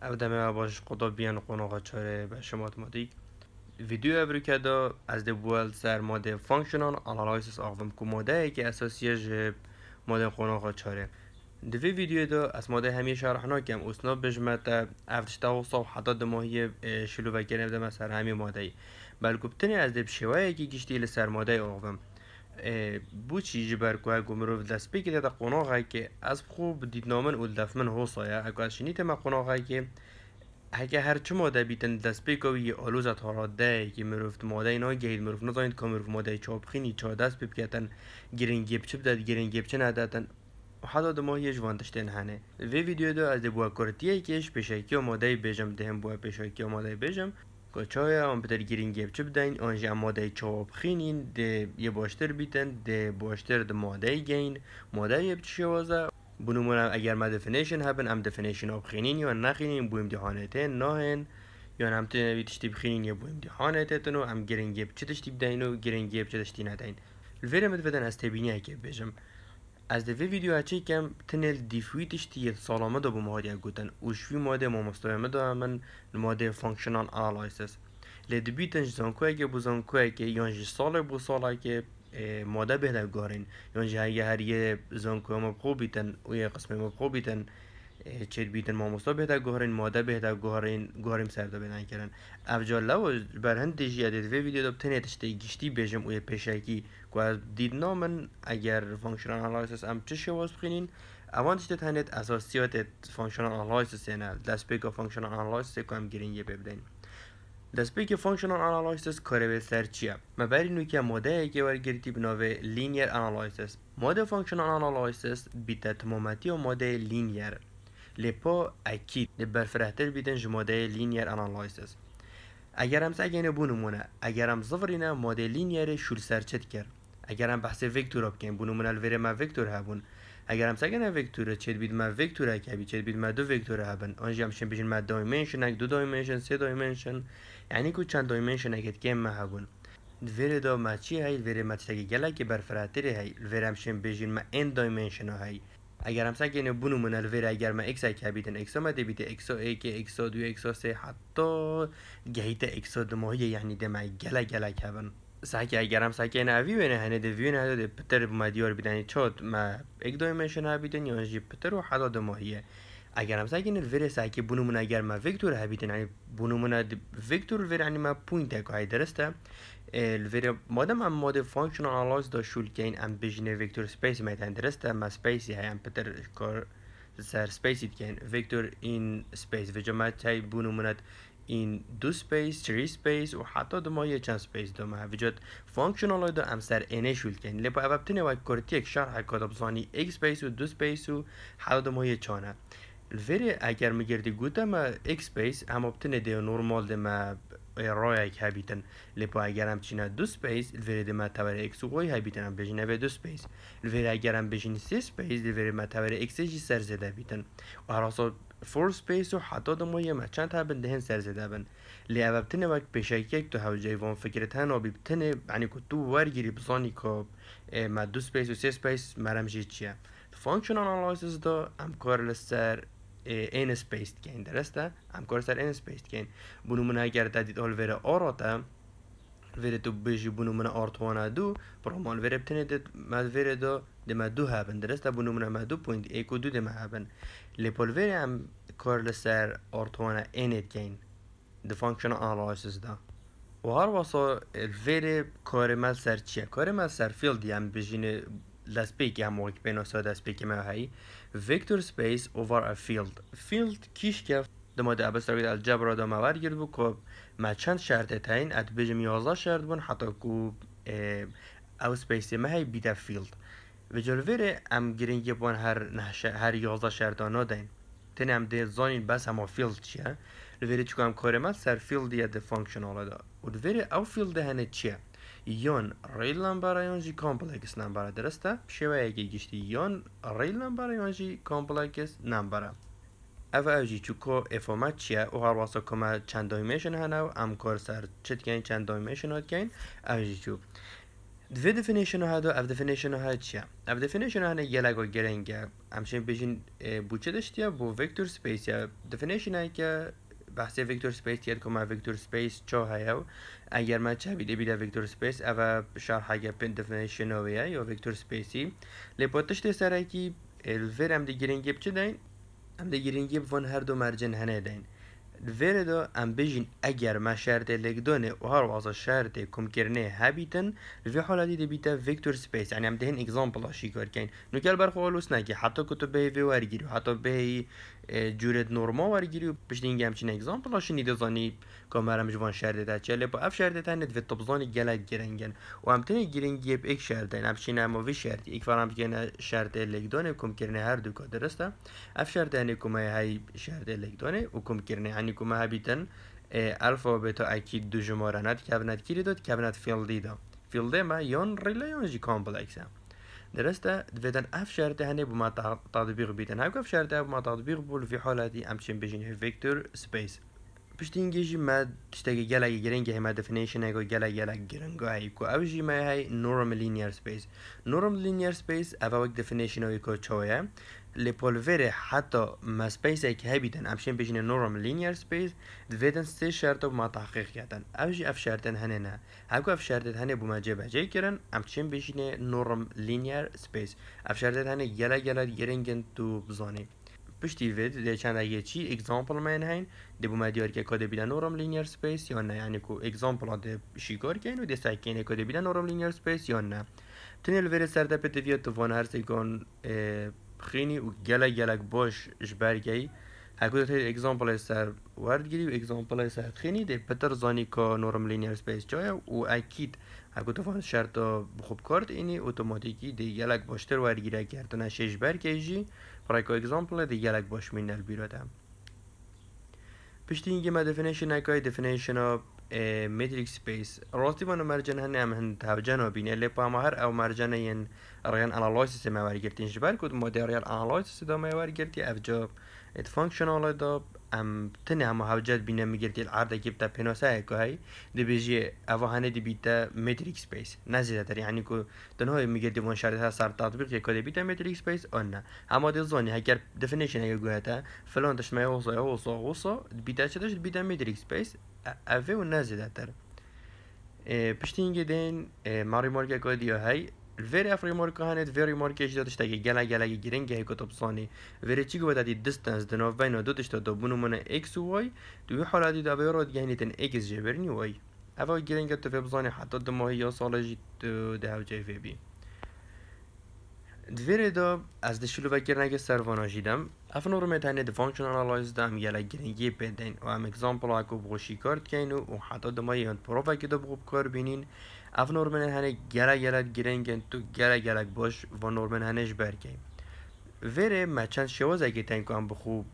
Avdame va بیان qodobiyan qo'noqa chore va shumatmadik. ویدیو ابریکدا از ده بول سر ماده فانکشنال آنالایسیس آقوم که ماده ای که اساسیه جه ماده قناقا چاره دوی ویدیو دا از ماده همیه شرحنا کم اصنا بجمت افتشتا و صاف حتا ماهی شلو وکرنه دم سر همی ماده بلکه بتنی از ده بشوه که گشتی لسر ماده آقوم بوچی جبر کوه گمرو مروف دست د قناغه که از خوب دیدنامن و اول دفمن حوصایه اگر از شنیت ما قناغه که اگه هر چه ماده بیتن دست بگوی یه آلوز ده که مروفت ماده اینا گهید مروف نزایند که مروف ماده چابخینی چا دست ببکتن گرین چپ بدد گرین چه ندادن حدا مو یه جوان هنه وی ویدیو دو از دبوا کرتیه کهش پیشکی و ماده بیجم دهم بوا پیشکی و ماده بیجم کچای آن پتر گیرین گیب چه بدین آنجا ماده چاو بخینین ده یه باشتر بیتن ده باشتر ده ماده گین ماده یه بچه وازه اگر ما دفنیشن هبن ام دفنیشن ها بخینین یا نخینین بو امتحانه تن ناهن یا نم تو نوی تشتی بخینین یا بو امتحانه ته و ام گیرین گیب چه تشتی بدین و گیرین گیب چه تشتی ندین الویرم ادفدن از تبینی که بجم از دوی ویدیو هچه کم تنل دیفویت اشتی یه سالامه دا بو مهاری گوتن اوشوی ماده ما مستویمه دا همین ماده فانکشنال انالایسس لی دبیتن زنکو اگه بو زنکو اگه یانج سال بو سال اگه ماده بهده گارین یانج اگه هر یه زنکو ما بخو بیتن و یه قسمه ما چربیدن ماموستا بهدا گهرین ماده بهدا گوهرین گهریم سردا بدن کردن افجالا و برهن دیجی ادید وی ویدیو دو تنه تشتی گشتی بیجم اوی پیشکی که از دید نامن اگر فانکشنان آلایسس ام چه شواز بخینین اوان تشتی تنید اساسیات فانکشنان آلایسس نه دست بیگا فانکشنان آلایسس که هم گرین یه ببدین دست بیگا فانکشنان آلایسس کاره به سر چیه مبری نوکیه ماده که ورگیرتی بناوه لینیر آنالایسس ماده فانکشنال آنالایسس بیت تمامتی و ماده لینیر لپا اکید فرهتر بیدن جماده لینیر انالیزز اگر هم سگین نمونه اگر هم زفرینه ماده لینیر شول سرچت کر اگر هم بحث وکتور بکن بونمونه الوره ما وکتور بون اگر هم سگین وکتور چید بید ما وکتور کبی چت بید ما دو وکتور هبن آنجا همشن بیشن ما دایمنشن اک دو دایمنشن سه دایمنشن یعنی که چند دایمنشن اکت گیم ما بون دوره دا ما چی های دوره ما گلا گلک برفراتر های دوره همشن بیشن ما این دایمنشن های اگر همسا گینه بونو من الویر اگر ما اکس ای کبیدن اکسا ما اکس ها ایک ها دو ها سه حتی گهیت اکسا دماغی یعنی دماغ گلا که کبن ساکی اگر هم ساکی اوی بینه هنه ده ویونه ده پتر بما دیار بیدنی چود ما اک دایمشن ها بیدن یا یعنی جی پتر و حدا دماغیه اگر هم ساکی نل ویره ساکی بونو اگر ما ویکتور ها بیدن یعنی بونو من ویکتور ویر یعنی ما پوینت اکو های درسته الفيري ما دام ام مود فانكشن انالايز دا که كاين ام بيجن فيكتور سبيس ما تندرست ام سبيس هي ام بتر كور سير سبيس كاين فيكتور ان سبيس في جماعه تاي بونو منات ان دو سبيس تري سبيس وحتى دو ماي چند سبيس دو ما فيجت فانكشن دو ام سر ان شول كاين لي بو ابتن واي كورتيك شار هاي كود اكس سبيس و دو سبيس و حتى دو ماي تشان الفيري اگر مگردی گوتم اکس سپیس هم ابتنه دیو نورمال دیم رای که هبیتن لپا اگر هم چینه دو سپیس الویره ده متور اکس و قوی هبیتن هم بجینه به دو سپیس الویره اگر هم بجین سی سپیس الویره متور اکس جی سر زده بیتن و هر اصلا فور سپیس و حتا دمو یه مچن تا بنده هن سر زده لی اول تنه وقت پیشکی اک تو هاو جای وان فکرت هن آبی بتنه یعنی که تو ورگیری بزانی که ما دو سپیس و سی سپیس مرم جی چیه فانکشنال آنالایسز دا امکار لستر n spaced gain درسته کار سر n spaced gain بونو من اگر دادید آل وره آتا وره تو بجی بونو من آرتوانا دو پرومان وره بتنه دید مد وره دو دما دو هبن درسته بونو من ما دو پوینت ایک و دو دما هبن لپول وره هم کار لسر آرتوانا n gain the function analysis دا و هر واسه وره کار ما سر چیه کار ما سر فیلد هم بجینه l'aspect qui a moins que pénosa دست qui m'a هایی vector space over a field field کیش که در مورد ابستراکت الجبر دا مور گرد بو که خب، ما چند شرط تاین ات بجم 11 شرط بون حتی که او سپیسی ما هایی بیده فیلد و جلویره ام گرینگ بون هر نهشه هر 11 شرطانا دین تن هم ده زانین بس همه فیلد چیه رو چکم کارمت سر فیلد یا ده فانکشنال دا و لویره او فیلد هنه چیه یون ریل نمبر یونجی کامپلکس نمبر درسته شوه یکی گشتی یون ریل نمبر یونجی کامپلکس نمبر اف اوجی چوکو اف اوما چیه او هر واسه کما چند دایمیشن هنو ام کور سر چت گین چند دایمیشن هات گین اوجی چو دو دفنیشن ها دو اف دفنیشن ها چیه اف دفنیشن ها یه لگا گرنگه همشین بجین بوچه داشتیه بو وکتور سپیس یا دفنیشن هایی که بحث وکتور سپیس تیر کنم وکتور سپیس چه هیو اگر ما چه بیده بیده وکتور سپیس او شرح اگر پین دفنیشن یا وکتور سپیسی لپاتش ده سرکی الویر هم ده گرینگیب چه دین؟ هم ده وان هر دو مرجن هنه دین دیگه دو امبتین اگر شرط لگد او هر یاز شرط کم کردن هبیتنه دو حالا دی دویته ویکتور سپس. یعنی عمدتا ایکس ample آشیگار کنن. نکل بر خوالوس حتی که تو بیه وارگیرو حتی بیه جورد نورمال وارگیرو. پشدنیم چین ایکس ample آشی نی دزانی کاملا مجبور شرده تا چه لب اف شرده تنه دو تبزانی گلادگیرنگن. و عمدتا گیرنگیب یک شرده. نبشینیم وی شرده. ایک فراموش کن شرط لگد دانه کم کردن هر یعنی ما هبیتن الفا و بیتا اکید دو جماره ند کب ند کیری داد کب ند فیلدی دیدا فیل ما یون ریلا یون جی کامپلکس هم دویدن اف شرطه هنه بو ما تطبیق بیتن هم که اف شرطه بو ما تطبیق بول فی حالتی امچین بجین هی ویکتور سپیس پشت اینگیجی ما تشتگی گلگی گرنگ هی ما دفنیشن هی که گلگ گلگ گرنگ هی که او جی ما های نورم لینیر سپیس نورم لینیر سپیس او اوک دفنیشن که چویه لپالوره حتی ای که هبیدن امشین بجین نورم لینیر سپیس دویدن سه شرط ما تحقیق کردن اوش اف شرطن هنه نه اگو اف شرطن هنه بوما جه بجه کرن امشین بجین نورم لینیر سپیس اف شرطن هنه یلا یلا گرنگن تو بزانی پشتی وید ده چند اگه چی اگزامپل این هین ده بوما دیار که کده بیدن نورم لینیر سپیس یا نه یعنی کو اگزامپل ده شیگار کن و ده سکینه کده بیدن نورم لینیر سپیس یا نه تنیل ویر سرده پتویه توفان هر سیگان خینی و گلگلگ گلک باش جبرگی هکو ته اگزامپل سر گیری و اگزامپل سر خینی ده پتر زانی که نورم لینیر سپیس جای و اکید هکو تو شرط بخوب کرد اینی اوتوماتیکی ده گلک باشتر وردگیره کردن شش برگی جی برای که اگزامپل ده گلک باش مینل بیرادم پشتی اینگه ما دفنیشن اکای دفنیشن ميتريك سبيس روتي وانو مرجان هن ام هن تابجانو بين اللي ما هر او مرجان ين ريان انالويسيس ما ورگرتین جبال کود مودیریال انالویسیس دو ما ورگرتی اف جوب ات فانکشنال دا ام ئەم تنە هاوجات پینوسه های که های دی هەی اوه ئەوە دی بیتا میتریک سپیس که تنه کو تەنەوەی ها بۆن شارێت سار که دی بیتا میتریک سپیس نه ئەما دی زونی هکر دفنیشن هەیە گوێتە فلۆن دەشمای دی بیتا چه داشت بیتا میتریک سپیس اوه و اینگه دین ماری مارگه که دیو های Верија مارک вери моркеш да тиштаги гела гелаги گله ко топсани вери чиго да ди дистанс да новајно до тишта до бунумана x y то ју халати да верот генитен x اوا گرنگ تو وبزانی حتی دو ماهی یا سال جی ده او جی دا از دشلو و گرنگ سروان آجیدم افنو رو میتنه ده فانکشنال آلایز دم و هم اگزامپل اکو بغوشی کارد کین و حتی دو ماهی پروفا کار بینین avnormen hane گره girengen tu باش boş هنش normen haneş berke. شواز maçan تاین tenku am بخوب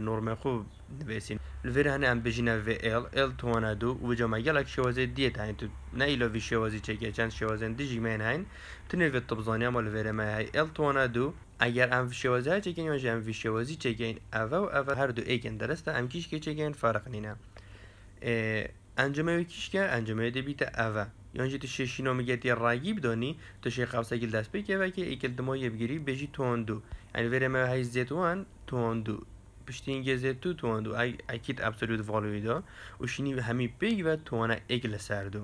نورمن خوب نویسین لور هنه ام بجینه و ال ال توانه دو و جمع گلک شوازه دیه تاین تو نه ایلا وی شوازی چکه چند شواز دی جیمین هین تو نوی وی طبزانی ویره لور ما های ال توانه دو اگر ام شوازه ها چکین یا ام شوازی چکین او او او هر دو ایکن درسته ام کیش که چکین فرق نینه انجامه و کیش که انجامه دی بیت اوه یانجی تو ششینۆمیگەتی ڕاگیبدۆنی توشەی قاوسەگیل دەستپێک کێواکە ئیکردمۆ یەبگیری بێژی تۆندو ئەنیێرەمە یعنی هەیز تواندو پشتی پشتین گەزێت تو ایکل سردو ئەبسلووت ڤۆلویدا وشینی هەمی پێی بە تۆنە ایکه لە ساردو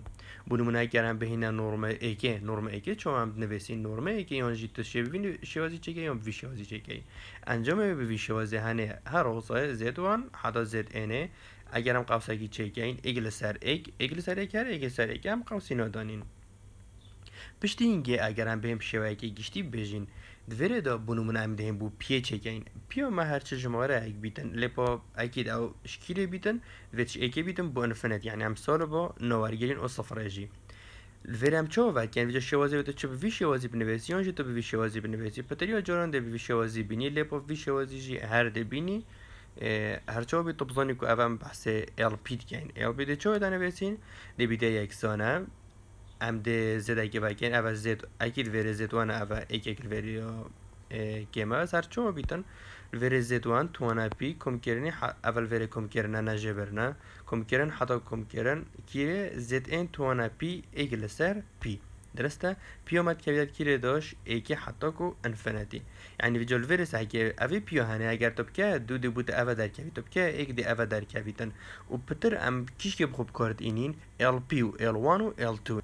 بولمونایگەران بهینە نۆرمە ئێکێ نۆرمە ئەکێ چۆوان نوێسین نۆرمەیەکی یعنی یۆنژی تشێبین شوازی چەکەی یۆم ویشێوازی چەکەی ئەنجەمە بویشێوازی هنر، هر روزه زێتوان حدا زد اینه. اگرم قوسکی چکین اگل سر اگ اگل سر اگ هر اگل سر اگ هم قوسی دانین پشتی اینگه اگرم بهم شواکه گشتی بجین دوره دا بنومن هم دهیم بو پیه چکین پیا ما هر چه جماره اگ بیتن لپا اکید او شکیل بیتن ویتش اگه بیتن بو انفنت یعنی هم سال با نوارگرین او صفراجی هم چه وقت یعنی ویژه شوازی بیتن چه به شوازی بنویسی یعنی تو به شوازی بنویسی یا جاران ده به شوازی بینی لپا وی شوازی جی هر ده بینی هر چوبی تو بزنی که اول بحث ال پی دیگین ال پی دی چوی دانه بسین دی بی دی یک سانه ام دی زد اگه با گین اول زد اکیل وره زد وان اول اکیل وره گیم اول هر چوبی بیتن وره زدوان وان توانا پی کم کرنی اول وره کم کرنه نجه برنه کم کرن حتا کم کرن کیره زد این توانا پی ایک لسر پی درسته پیومت که بیاد کیره داش ای که حتا کو انفینیتی یعنی وی جول ورس اگه اوی پیو هنه اگر تو که دو بوده بوت اوا در کوی تو که یک دی اوا در کوی و او پتر ام کیش که بخوب کارت اینین ال پی و ال 1 و ال 2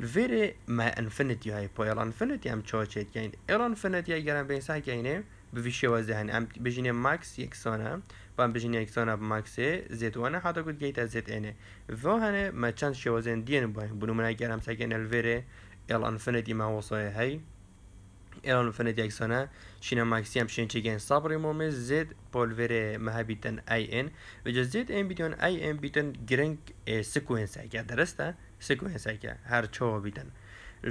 الفيري ما انفينيتي هاي بو ال انفينيتي ام چاچیت یعنی ال انفینیتی اگر ام بینسا کاینه به ویش شوازه هنی هم بجینه مکس یک سانه و ام بجینه یک سانه مکس زد وانه حتا گود گیت از زد اینه و هنه ما چند شوازه هن دین باییم بونو اگر هم سکن الویره ال انفنتی ما وصای هی ال انفنتی یک سانه شینا مکسی هم شین چه گین سابر زد پول محبیتن ای این و جا زد این بیتون ای این بیتون گرنگ سکوینس های درسته سکوینس های هر چوا بیتن و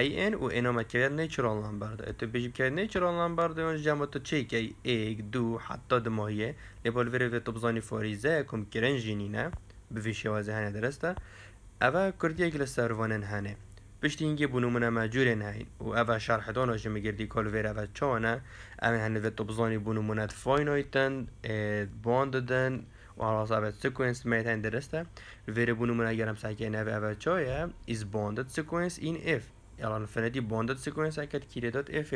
in u in آمد که natural number ده تو که natural number ده اونج جمع تو چی که یک، دو حتی دمایه لبال وری وی تو بزانی فاریزه کم کرن جینینه به ویشی وازه هنه درسته اوه کردیه که لسروانن هنه پشتی اینکه بونو منه مجوره نیست و اوه شرح دانه جمع کردی کل ویر اوه چانه اوه هنه تو بونو منه فاین باند دن also avea sequence meta interestă, variable numai agaram sa ke nave avea choya is bonded sequence in f. Elan finity bonded sequence akat kire dot f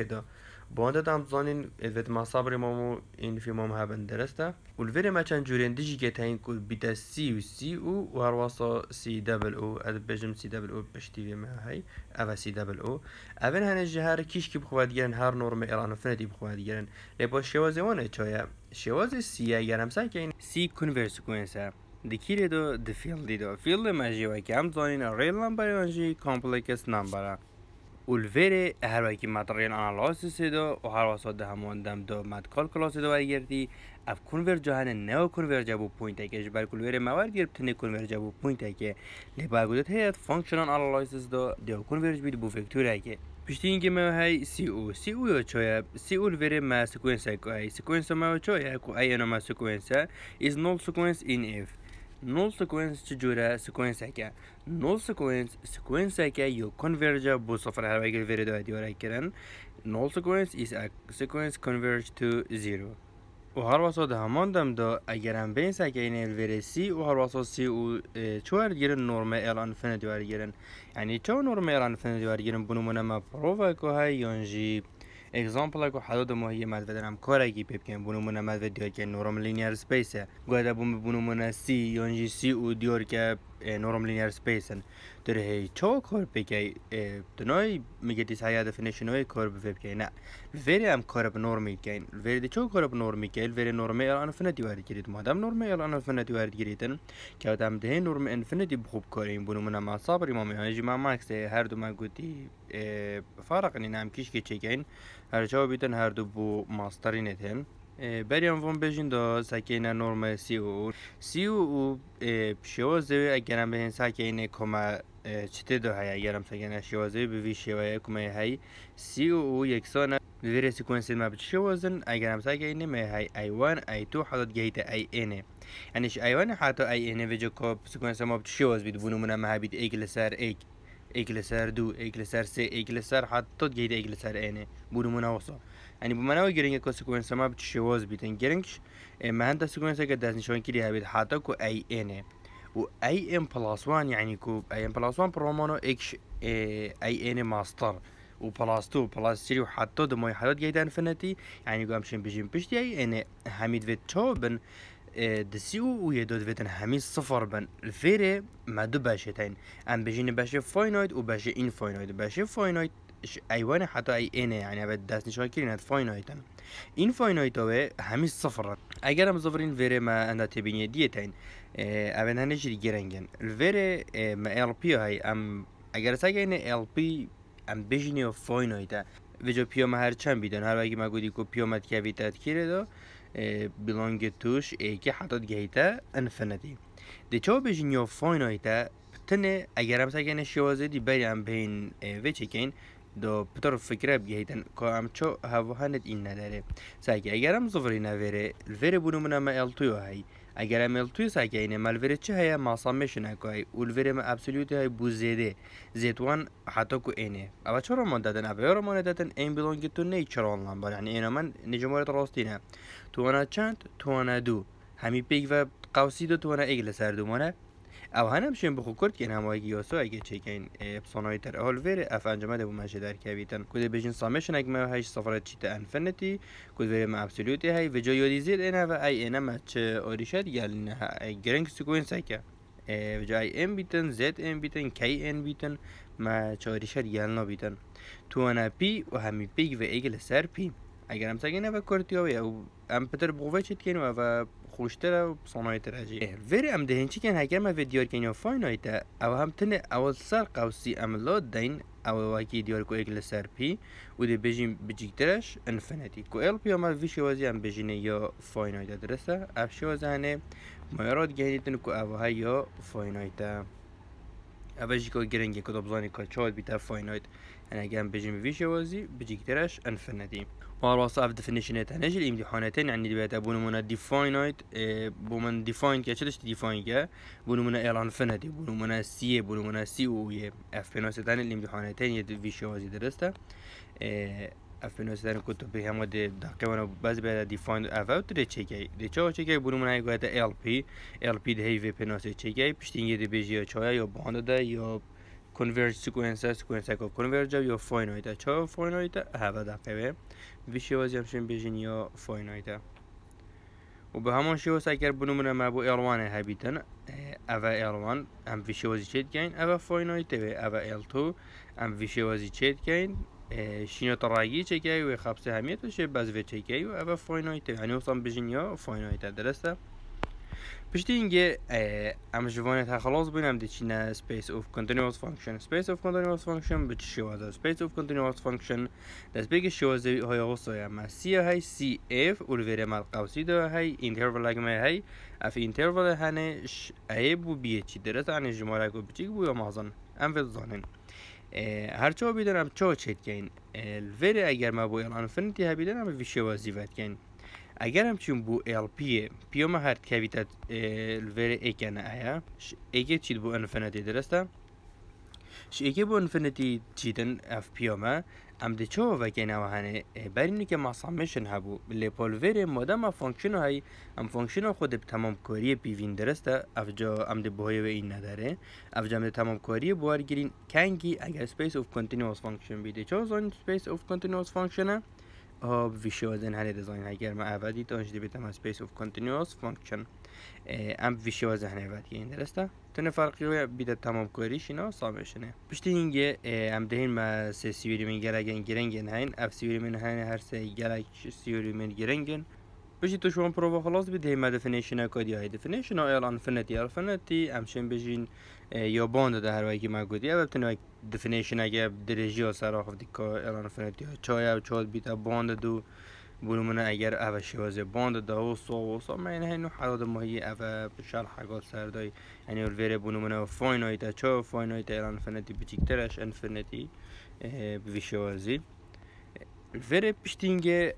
بوند دام زانین ال ویت ماسابری مومو این فی مومو هابن درستا اول ویری ماچن جورین دیجی گتا این کو بیتا سی و سی او و هر واسا سی دبل او اد بجم سی دبل او پش تی وی ما های اوا سی دبل او اوین هن جهار کیش کی بخواد گیرن هر نورم ایرانو فنه دی بخواد گیرن لی بو شواز وان چایا شواز سی ای گرم سان کین سی کنورس کوینسا د کیریدو د دی دو فیلد ما جی وا کی ام زانین ریل نمبر ان جی کمپلیکس نمبر اولویر هر وقتی مدرین انالاز سیده و هر واسه ده همون دم دو مد کلاس دو وی گردی اف کنور جهان نو کنور جبو پوینت ای کهش بر کلویر موار گیر بتنی کنور جبو پوینت ای که لی باگودت هیت فانکشنان سیده دو کنور جبید بو فکتور ای که پیشتی اینگه مو های سی او سی او یا چویا سی اولویر ما سکوینس ای که ما چویا که ای انا ما سکوینس از نول سکوینس این اف null sequence që gjyre sekuenca ke. Null sequence sekuenca ke yo converge bu sofra her vegel veri do ediyor Null sequence is a sequence converge to zero. O هر واسه همان دم دا اگرم بین سکین الوری سی و هر واسه سی و چوار گیرن نورم ال انفینیتی وار گیرن یعنی چو نورم ال انفینیتی وار گیرن بنو منما پروفا که های یونجی اگزامپل اگه حدود ماهی مدود هم کار اگی پیپ کن بونو مونه مدود دیار که نورم لینیر سپیسه گویده بونو مونه سی یونجی سی او دیار که نورم linear space and در هی چو کار بگی دنای میگه دیس هیا دفنیشن های کار به بگی نه وری هم کار به نورم میگین وری دی چو کار به نورم میگی وری نورم الان انفینیتی وارد گیرید ما دم نورم الان انفینیتی وارد گیریدن که آدم ده نورم انفینیتی بخوب کاریم بونو من ما صبر امام یعنی ما ماکس هر دو ما گوتی فرق نینام کیش که چگین هر جوابیدن هر دو بو ماسترینتن بریم وام بجین دا سکه اینه نرم سی او سی او شوازه وی اگرم به این سکه اینه کما چطه دا های اگرم سکه اینه شوازه وی بوی شوازه کما های سی او یکسانه یک سانه بوی ما بچه شوازن اگرم سکه اینه می های ای وان ای تو حالات گهیت ای اینه یعنیش ای وان حتا ای اینه وی جا که سکنس ما بچه شواز بید بونمونه ما بید ایک لسر ایک ئێگلەسەر دوو ئێگلەسەر سێ ئێگلەسەر حتۆت گەیدا ئێگلەسەر ئێنێ بوونموناوەسە يعني ئەنی بمانەوە گرنگگە کۆسیکوێنسەما بچشێوەز بیتن گرنگ ئێمە إيه، هەندە سکوێنسەکە دەستنیشۆنکی هاوێت حتەک و ئەی ئێنێ و ئەی ئم پلاسوان یعنی يعني ام ئەم پلاسوان پرۆمانۆ ئکش ئەی إيه، ئێنێ ماستر و بلاستو و پلاستری و حتی دمای حالت گیدن فنتی یعنی يعني گامشن بجیم پشتی ای اینه حمید و چوبن او و یه دو ویتن همی صفر بن الفیره ما دو باشه تاین ام بجین باشه فاینایت و باشه این فاینایت باشه فاینایت ایوان حتی ای اینه یعنی به دست نشان کرین هم این فاینایت هاوه همی صفر اگر هم صفر این ویره ما انده تبینیه دیه تین اوین هنجری گرنگن الویره ما الپی های ام اگر ساگه اینه الپی ام بجینه فاینایتا ویجا پیامه هر چند بیدن هر وگی ما گودی که پیامت که بیتت کرده دو belongetush eki hadot geita infinity دیچو بجین یو فاینایتا تنه اگر هم سکنه شوازه دی بری هم بین وی چکین دو پتر فکره بگیتن که هم چو هوا هند این نداره ساکی اگر هم زفری نویره ویره بونو ال التویو هایی اگر امل توی ساکه اینه ملوره چه هیا ماسامش های اولوره ما ابسولیوتی های بو زیده زیتوان حتی که اینه اما چرا من دادن اوه رو من دادن این بلانگی تو نی چرا آنلان بار یعنی اینا من نجمارت راستینه توانا چند توانا دو همی پیگ و قوسی دو توانا ایگل سر دو مانه او هنم شیم بخو کرد که نمای گیاسو اگه چه که این افسانهای تر اول ور اف انجام ده بو مشه در که بیتن کده بجین سامشن اگه مو هیش سفره چی تا انفنتی کده بیره ما افسولیوتی های و جایی یادی زیر اینه و ای اینه ما چه آریشت یل نه ها ای گرنگ سکوین سکه و جایی این بیتن زید این بیتن کی این بیتن ما چه آریشت یل نه بیتن تو انا پی و همی پیگ و ایگل سر پی اگر هم سگه نفکرتی ها و یا پتر بغوه چید و و صنایع تراجی فیری ام دهنچکن هکما ما ویدیو فاین فاينايتا او هم تن او سر قوسی املاد دین او واکی دیار کو اگل سر پی و دی بیجین بجیکترش انفنتی کو ال پی ما فی شوازی ام یا فاین فاينايتا درسته؟ اف زنه ما يراد جهنيتن کو او هیا یا اوجی کو گرنگی کو کار کو چاد فاین and again بيجي من وزي بيجي كتراش انفنتي وراس اف ديفينيشنات هنا جي الامتحاناتين عندي دبات بونمونا ديفاينايت بومن ديفاين كا تشلش ديفاين كا بونو بونمونا اير انفينيتي بونمونا سي بونمونا سي او و اف بينوس تاني الامتحاناتين يد وزي درستا اف بينوس تاني كنت بها مود دقيقة وانا باز بيتا ديفاين اف او تري تشيكاي دي تشاو تشيكاي بونو هاي قاعدة ال بي ال بي دهي في بينوس تشيكاي بشتين يدي بيجي يا تشايا يو باندا يو convert sequencer sequencer convert ya یا فاینایت؟ چه فاینایت؟ هوا دقیقه ویشی وازی همشون بیجین یا و به همان شیوز اگر ما بو R1 هبیتن اوه R1 ویشی وازی چید گین اوه فاینایت و اوه L2 هم ویشی وازی چید گین شینو تراگی چکی و خبسه همیتو شه بزوه چکی و اوه فاینایت. یعنی اصلا بیجین یا فاینایت درسته پشتی اینگه ام جوان تخلاص بینم دی چی نه space of continuous function space of continuous function به چی شوا space of continuous function دست بگه شوا های غصا یا ما سی های سی اف اول ویره مال قوسی دو های های اف انترول هنه ش ای بو بیه چی درست هنه جماره کو بچی بو یا مازن ام ویل زانن هر چه بیدن چه اگر ما بو ایلان فنتی ها بیدن اگر همچین بو LP پیوم هر ای کنه ایکن آیا اگه چید بو انفینیتی درسته ش ایگه بو انفینیتی چیدن اف پیومه ام ده چو وکن و هنه برین که مصمشن هبو لپولویر مادم فانکشن های ام فانکشن خود تمام کاری پیوین درسته افجا ام ده بو و این نداره اف ام ده تمام کاری بوار گیرین کنگی اگر سپیس اف کنتینوس فانکشن بیده چو زان اسپیس اف کنتینوس فانکشن of visualizing any design اگر ما عوضی تانجده بیتم از space of continuous function ام visualize هنه عوض که این درسته تنه فرقی رو بیده تمام کاریش اینا سامشنه پشتی اینگه ام دهین ما سه سیوری من گرگن گرنگن هین اف سیوری من هین هر سه گرگ سیوری من گرنگن تو شما بروفا خلاص بدی ما کدی های دفنیشن ها او فنتی فنتی فنتی امشن بجین یابان در واقع مگودی البته نه دفینیشن اگه درجی سراخ دیکا اعلان فنتی چای او چاد بیت باند دو بلومن اگر او شواز باند دا و سو و سو من هنو حراد ماهی او شل حقات سردای یعنی الویر او فاین فاینایت چا فاینایت اعلان فنتی بچیکترش انفنتی بویشوازی الویر پشتینگه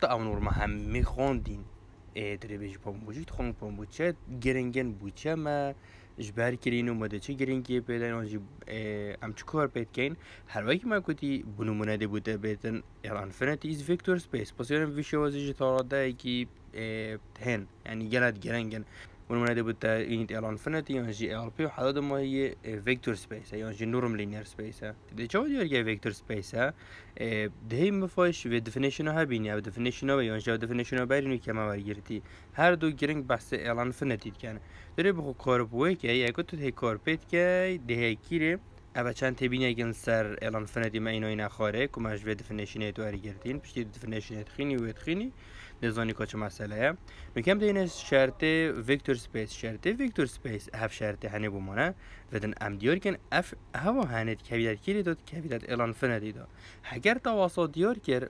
تا اونور ما هم میخوندین دریبش پام بوجید خون پام بوچه گرنگن بوچه ما جبر کرین و مەدەچی پید پێدانۆژی هر چ کۆر پێتکەین هەروەکی ماکوتی بوده دەبووتە بێتن ئێرانفرەتی ئیز ویکتور سپیس ده ای که هێن یعنی گلد گەرەنگن. والمنادى بالتالينيت ال انفينيتي ان جي ال بي وحدود ما هي فيكتور سبيس ان جي نورم لينير سبيس دي چو دي جي فيكتور سبيس دهي مفاش في ديفينيشن ها بيني او ديفينيشن ها يان و ديفينيشن ها بيرين كما ورجيتي هر دو گرنگ بحث ال انفينيتي كان دري بخو كاربوي كي يكو تو کار کاربیت کی دهی کیری اما چند تبین اگن سر ال فندی ما اینو این که جو دیفینیشن ای تو هر گردین پشتی دفنشینه تخینی و تخینی نزانی چه مسئله میکم دین شرط ویکتور سپیس شرط ویکتور سپیس هف شرط هنه بمانه و دن ام دیار کن اف هوا هنید کبیدت کیری داد کبیدت الان فنه دیده. هگر تواصل دیار کر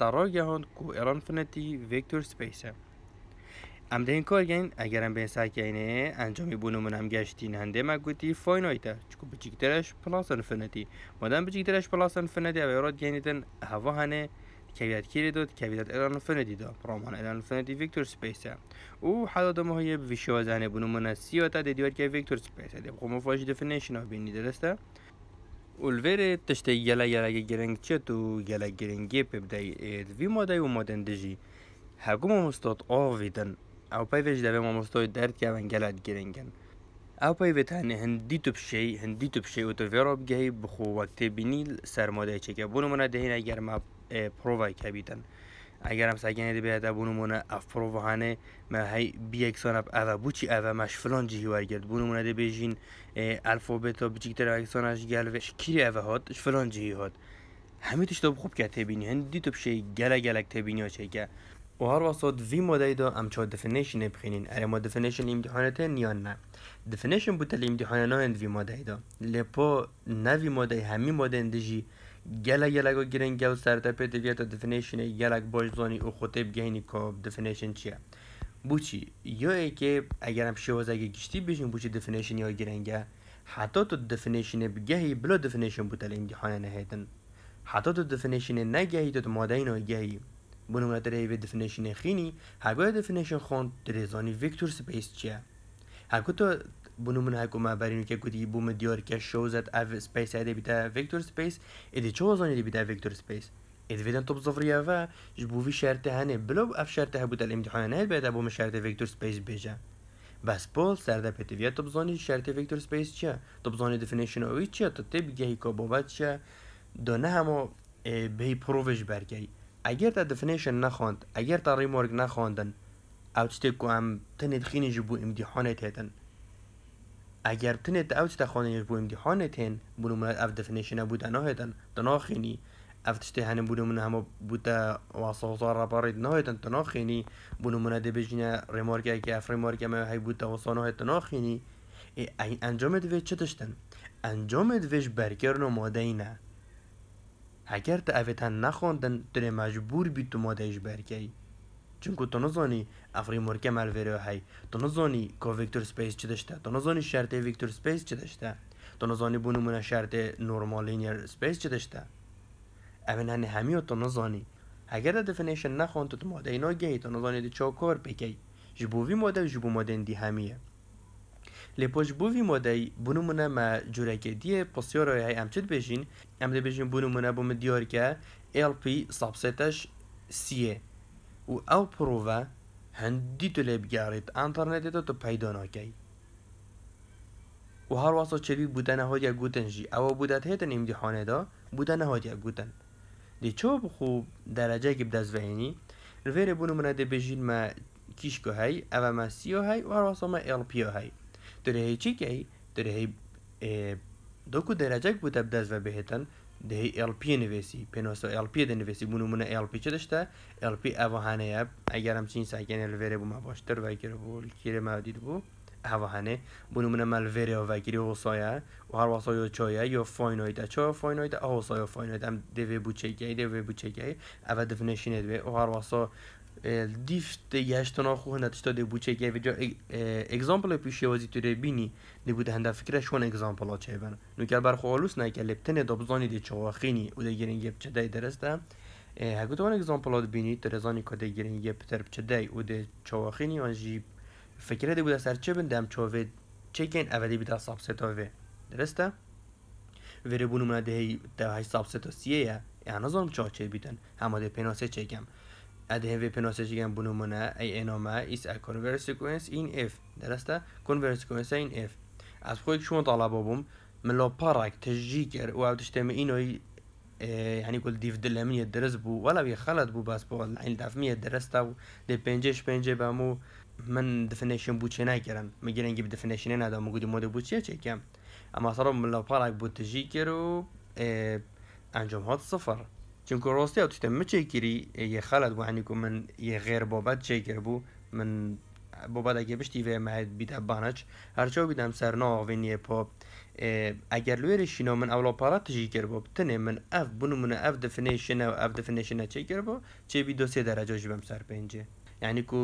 ترا گهاند کو دی ویکتور سپیس هم ام دین این کار گین اگر به بین سر گینه انجامی بونمون هم گشتی هنده ما گوتی فاینایتر چکو بچیکترش پلاس انفنتی. مادم بچیکترش پلاس و او یاراد گینیدن هوا هنه کبیت کیری دوت کویت ایران فنیدی دا پرامان ایران فنیدی ویکتور سپیس ها او حالا دا ما های بیشه و زنه بونو سی و تا دیدی که ویکتور سپیس ها دیم خوب مفاشی دفنیشن ها بینی درسته اولویر تشتی یلا یلا گرنگ تو یلا گرنگی پیبدایی اید وی مادای و مادن دیجی هاگو ما مستاد آویدن او پای ویش دوی ما مستاد درد که ون گلد گرنگن او پای بتانه هندی تو شی هندی تو شی او تو ویراب گهی بخو وقتی بینیل سرماده چکه بونو منا اگر ما پروای که بیتن اگر هم سکینه دی بیده بونمونه اف پرووهانه مهی بی ایک سان اف اوه بوچی اوه مش فلان جیهی وای گرد بونمونه دی بیشین الفابیت ها بچی کتر ایک سانش گل وش کری اوه هاد اش فلان جیهی هاد همی توش دو خوب که تبینی هند دی تو بشه گلگ گلگ تبینی ها چه که و هر وسط وی مدل دا ام چه دفنیشن بخنین؟ اره مدل دفنیشن ایم دیوانه تن نیا نه. دفنیشن بوده لیم دیوانه نه اند وی مدل دو. لپا نه وی مدل همی مدل دیجی gela gelak و گرنگ و سرتپه دیگه تا دفنیشن گلگ باش زانی او خطیب گهینی که دفنیشن چیه بوچی یا ای که اگر هم شوازه گشتی بیشن بوچی دفنیشن یا گرنگه حتی تو دفنیشن بگهی بلا دفنیشن بود های نهیتن حتی تو دفنیشن نگهی تو ماده اینا گهی بنامه تره به دفنیشن خینی هرگاه دفنیشن خون درزانی ویکتور سپیس چیه هگو تو bunu mânakuma berîn ke kutî bû min که شوزت at ev space edê bîte vector space êdî çawa zanî bîte vector space ادفيدن توب زفريا فا جبوفي شارته بلو اف شارته الامتحان الامتحانات بعد ابو مشارته فيكتور سبيس بيجا بس بول سرده پتی تو بزانی شرط ویکتور سپیس چیه تو دیفینیشن دفنیشن اوی چیه تو تیب گهی که بابت دو نه همو بهی پرووش برگی اگر تا دیفینیشن نخوند اگر تا ریمورگ نخوندن او چطه که هم تنید خینی جبو امتحانه تیتن اگر تن ته خانه یک بویم دی هانه تن بونو من اف دفنیشن ابو دنا خینی اف تشته هنه بونو من هم بوتا واسوزار ربارید نه دنا خینی بونو من ده بجنا که اف ریمارک ما هی بوتا ناخینی ای این انجام دوی تشتن؟ انجام دویش برکرن و ماده اینه اگر تا اویتن نخوندن در مجبور بی تو مادهش برکی چونکو تو نزانی افری مرکه مال ویرو هی تو نزانی کو ویکتور سپیس چی داشته تو نزانی شرط ویکتور سپیس چی داشته تو نزانی بو شرط نورمال لینیر سپیس چی داشته امن هنه همیو تو نزانی اگر دفنیشن نخوان تو ماده اینا گهی تو نزانی دی کار پکی جبووی ماده جبو ماده دی همیه لپوش بووی ماده بونمونه ما جورکه دیه پسیار های امچید بشین امده بشین بونمونه بوم دیار که LP سابسیتش سیه و پروه هندی تو لیب گارید انترنت تو تو پیدا ناکەی و هەروەسە گوتن جی او بوده ئەوە امدیحانه دا بوده نهاد یک گوتن دیچۆ رویر بونو منده دی بجین ما کشکو های، او ما سیو های و هەروەسەمە چی هەی در هی دو کو که بودە بدەست و بهتن، دهی LP نویسی پنوسو LP ده نویسی بونو منو LP چه داشته LP اوهانه یب اگر هم چین ساکن الویره بو ما باشتر و اگر بو کیره ما دید بو اوهانه بونو منو مل ویره و اگری سایا و هر یو چایا یا فاینویده چا فاینویده او سایو ام هم دوی بو چگه دوی بو چگی او دفنشینه دوی و هر واسه دیشت دیگهش تو ناخو هنده تا دیبو چه که ویجا اگزامپل پیشی وزی توری بینی دیبو ده هنده فکره شون اگزامپل ها چه بنا نوکر برخو آلوس نه که لبتنه دابزانی دی چه و گرین یپ چدای دی درست ده هگو توان اگزامپل ها دی بینی تو که دی گرین یپ ترب چه دی و دی چه فکرده آن جی سر چه بندم چه چکن چه اولی بی ده ساب ستا وی درست ده ویره بونو منده هی ده ستا یه یعنی زانم چه چه بیتن همه ده پیناسه چه کم adhv pronunciation ای anoma این a converse sequence این F درسته converse sequence این F از که شما طلبه بوم ملا پارک تجی کر و او تشتم اینو يعني قلت ديف دلمية درس بو ولا بيخلط بو بس بو يعني دافمية درس تاو دي بنجش با بامو من دفنشن بو چه کرن مگرن گیب دفنشن نه دا مگود مود بو چه چه کم اما صرم لو پارک بو تجی کرو انجام هات صفر چونکە ڕۆستی ئەو توتە مچێکگیری یە خەلت وانیک و من یە غێر بۆبەت چێگر بوو من بۆبەتێکی بشتی وێمەێت بیتە بانەچ هەرچۆ بیدەم سەرناوێنیە پۆپ ئەگەر لێری شینۆ من ئەوڵۆپارە تژی کرد بۆ بتنێ من ئەف بنمونە ئەف دفنیشنە و ئەف دفنیشنە چێ کرد بۆ چێبی دۆسێ دەراجۆژ بەم سەر پێنجێ یعنی کو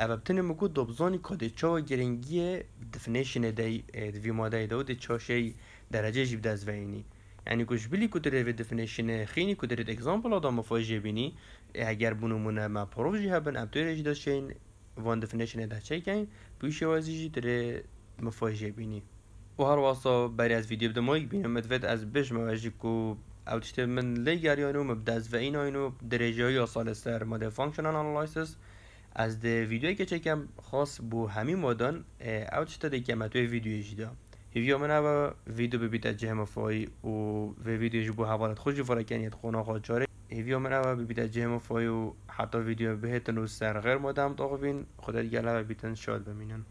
ئەبتنێ وکو دۆبزۆنی کۆدی چۆوە گرنگیە دفنیشنە دەی دوی مادای دەوت چۆشەی دەرەجێژی بدەزوێنی یعنی بلی کو در دفنیشن خینی کو دره اگزامپل آدم مفاجی بینی اگر بنمونه ما پروژه هبن هبن دره جدا شین وان دفنیشن ده چکین پیش وازی در مفاجی بینی و هر واسه برای از ویدیو مایک بینم مدفت از بش مواجی کو او تشته من لیگریانو مبدا از و اینو درجه های سال سر ماده فانکشنال آنالایسس از ده ویدیوی که چکم خاص بو همی مادان او تشته ما متوی ویدیوی جیده ای ویدیو من ویدیو ببیت از جه و ویدیو جبو حوالت خوش جفاره کنید خونه خواهد چاره ای ویدیو من اوه ببیت مفایی و حتی ویدیو بهتن و سرغیر مادم تاقبین خودت گله و بیتن شاد ببینن